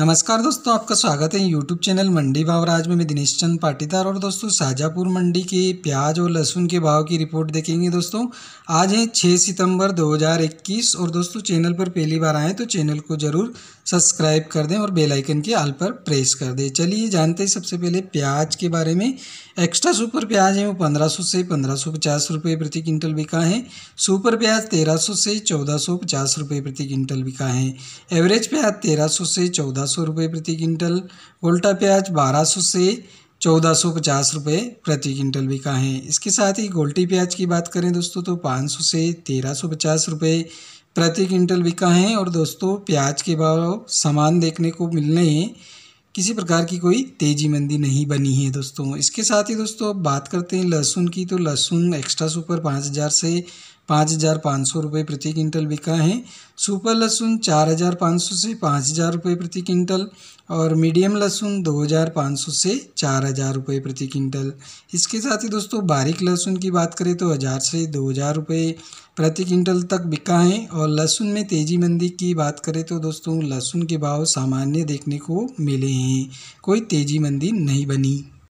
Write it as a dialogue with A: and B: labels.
A: नमस्कार दोस्तों आपका स्वागत है यूट्यूब चैनल मंडी भाव राज में मैं दिनेश चंद पाटीदार और दोस्तों साजापुर मंडी के प्याज और लहसुन के भाव की रिपोर्ट देखेंगे दोस्तों आज है 6 सितंबर 2021 और दोस्तों चैनल पर पहली बार आए तो चैनल को ज़रूर सब्सक्राइब कर दें और बेल आइकन के आल पर प्रेस कर दें चलिए जानते हैं सबसे पहले प्याज के बारे में एक्स्ट्रा सुपर प्याज है वो पंद्रह से पंद्रह रुपये प्रति क्विंटल बिका है सुपर प्याज तेरह से चौदह रुपये प्रति क्विंटल बिका है एवरेज प्याज तेरह से चौदह सौ रुपये प्रति क्विंटल गोल्टा प्याज बारह सौ से चौदह सौ पचास रुपये प्रति क्विंटल बिका है इसके साथ ही गोल्टी प्याज की बात करें दोस्तों तो पाँच सौ से तेरह सौ पचास रुपये प्रति क्विंटल बिका है और दोस्तों प्याज के भाव समान देखने को मिलने हैं किसी प्रकार की कोई तेजी मंदी नहीं बनी है दोस्तों इसके साथ ही दोस्तों बात करते हैं लहसुन की तो लहसुन एक्स्ट्रा सुपर पाँच हज़ार से पाँच हज़ार पाँच सौ रुपये प्रति क्विंटल बिका है सुपर लहसुन चार हज़ार पाँच सौ से पाँच हज़ार रुपये प्रति क्विंटल और मीडियम लहसुन दो हज़ार पाँच सौ से चार हज़ार रुपये प्रति क्विंटल इसके साथ ही दोस्तों बारीक लहसुन की बात करें तो हज़ार से दो हज़ार रुपये प्रति क्विंटल तक बिका है और लहसुन में तेज़ी मंदी की बात करें तो दोस्तों लहसुन के भाव सामान्य देखने को मिले हैं कोई तेज़ी मंदी नहीं बनी